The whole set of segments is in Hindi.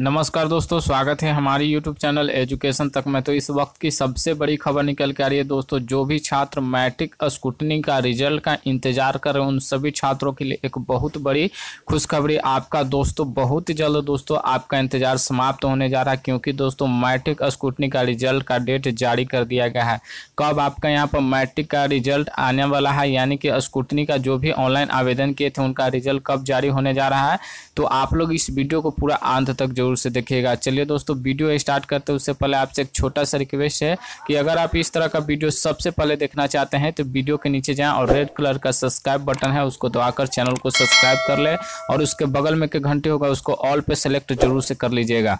नमस्कार दोस्तों स्वागत है हमारी YouTube चैनल एजुकेशन तक में तो इस वक्त की सबसे बड़ी खबर निकल के आ रही है दोस्तों जो भी छात्र मैट्रिक स्कूटनी का रिजल्ट का इंतजार कर रहे हैं उन सभी छात्रों के लिए एक बहुत बड़ी खुशखबरी आपका दोस्तों बहुत जल्द दोस्तों आपका इंतजार समाप्त होने जा रहा है क्योंकि दोस्तों मैट्रिक स्कूटनी का रिजल्ट का डेट जारी कर दिया गया है कब आपका यहाँ पर मैट्रिक का रिजल्ट आने वाला है यानी कि स्कूटनी का जो भी ऑनलाइन आवेदन किए थे उनका रिजल्ट कब जारी होने जा रहा है तो आप लोग इस वीडियो को पूरा अंत तक जरूर ज़रूर से देखिएगा चलिए दोस्तों वीडियो स्टार्ट करते उससे पहले आपसे एक छोटा सा रिक्वेस्ट है कि अगर आप इस तरह का वीडियो सबसे पहले देखना चाहते हैं तो वीडियो के नीचे जाएँ और रेड कलर का सब्सक्राइब बटन है उसको दबाकर तो चैनल को सब्सक्राइब कर ले और उसके बगल में के घंटे होगा उसको ऑल पर सेलेक्ट जरूर से कर लीजिएगा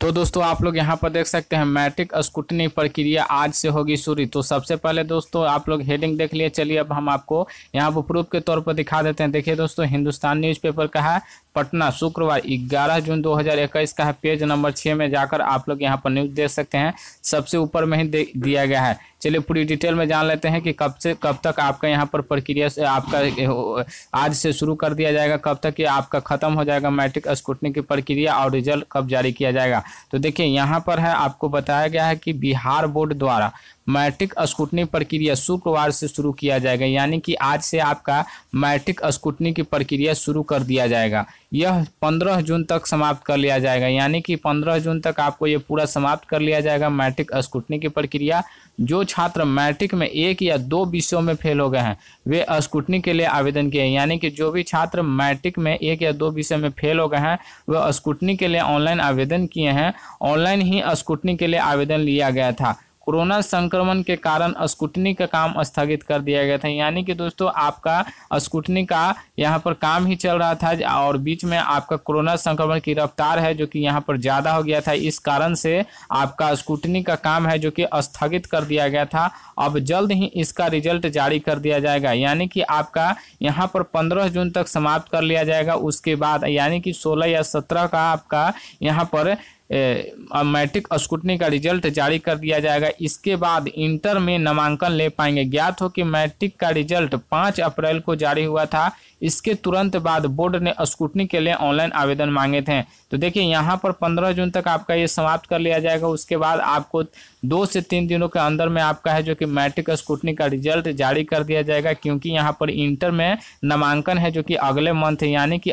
तो दोस्तों आप लोग यहाँ पर देख सकते हैं मैट्रिक स्कूटनी प्रक्रिया आज से होगी शुरू तो सबसे पहले दोस्तों आप लोग हेडिंग देख लिए चलिए अब हम आपको यहाँ पर प्रूफ के तौर पर दिखा देते हैं देखिए दोस्तों हिंदुस्तान न्यूज़पेपर का है पटना शुक्रवार 11 जून 2021 का है पेज नंबर छः में जाकर आप लोग यहाँ पर न्यूज़ देख सकते हैं सबसे ऊपर में ही दिया गया है चलिए पूरी डिटेल में जान लेते हैं कि कब से कब तक आपका यहाँ पर प्रक्रिया से आपका आज से शुरू कर दिया जाएगा कब तक ये आपका ख़त्म हो जाएगा मैट्रिक स्कूटनी की प्रक्रिया और रिजल्ट कब जारी किया जाएगा तो देखिए यहाँ पर है आपको बताया गया है कि बिहार बोर्ड द्वारा मैट्रिक स्कूटनी प्रक्रिया शुक्रवार से शुरू किया जाएगा यानी कि आज से आपका मैट्रिक स्कूटनी की प्रक्रिया शुरू कर दिया जाएगा यह 15 जून तक समाप्त कर लिया जाएगा यानी कि 15 जून तक आपको ये पूरा समाप्त कर लिया जाएगा मैट्रिक स्कूटनी की प्रक्रिया जो छात्र मैट्रिक में एक या दो विषयों में फेल हो गए हैं वे स्कूटनी के लिए आवेदन किए यानी कि जो भी छात्र मैट्रिक में एक या दो विषय में फेल हो गए हैं वह स्कूटनी के लिए ऑनलाइन आवेदन किए हैं ऑनलाइन ही स्कूटनी के लिए आवेदन लिया गया था कोरोना संक्रमण के कारण स्कूटनी का काम स्थगित कर दिया गया था यानी कि दोस्तों आपका स्कूटनी का यहाँ पर काम ही चल रहा था और बीच में आपका कोरोना संक्रमण की रफ्तार है जो कि यहाँ पर ज़्यादा हो गया था इस कारण से आपका स्कूटनी का काम है जो कि स्थगित कर दिया गया था अब जल्द ही इसका रिजल्ट जारी कर दिया जाएगा यानी कि आपका यहाँ पर पंद्रह जून तक समाप्त कर लिया जाएगा उसके बाद यानी कि सोलह या सत्रह का आपका यहाँ पर मैट्रिक स्कूटनी का रिजल्ट जारी कर दिया जाएगा इसके बाद इंटर में नामांकन ले पाएंगे ज्ञात हो कि मैट्रिक का रिजल्ट पाँच अप्रैल को जारी हुआ था इसके तुरंत बाद बोर्ड ने स्कूटनी के लिए ऑनलाइन आवेदन मांगे थे तो देखिए यहाँ पर पंद्रह जून तक आपका ये समाप्त कर लिया जाएगा उसके बाद आपको दो से तीन दिनों के अंदर में आपका है जो कि मैट्रिक स्कूटनी का रिजल्ट जारी कर दिया जाएगा क्योंकि यहाँ पर इंटर में नामांकन है जो कि अगले मंथ यानी कि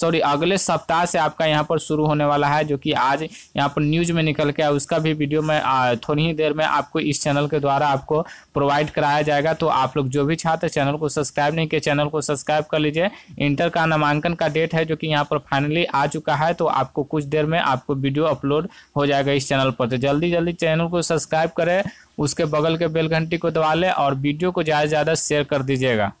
सॉरी अगले सप्ताह से आपका यहाँ पर शुरू होने वाला है जो कि आज यहाँ पर न्यूज में निकल के उसका भी वीडियो में थोड़ी ही देर में आपको इस चैनल के द्वारा आपको प्रोवाइड कराया जाएगा तो आप लोग जो भी छात्र चैनल को सब्सक्राइब नहीं किया चैनल को सब्सक्राइब कर लीजिए इंटर का नामांकन का डेट है जो कि यहाँ पर फाइनली आ चुका है तो आपको कुछ देर में आपको वीडियो अपलोड हो जाएगा इस चैनल पर तो जल्दी जल्दी चैनल को सब्सक्राइब करें उसके बगल के बेल घंटी को दबा लें और वीडियो को ज़्यादा से ज़्यादा शेयर कर दीजिएगा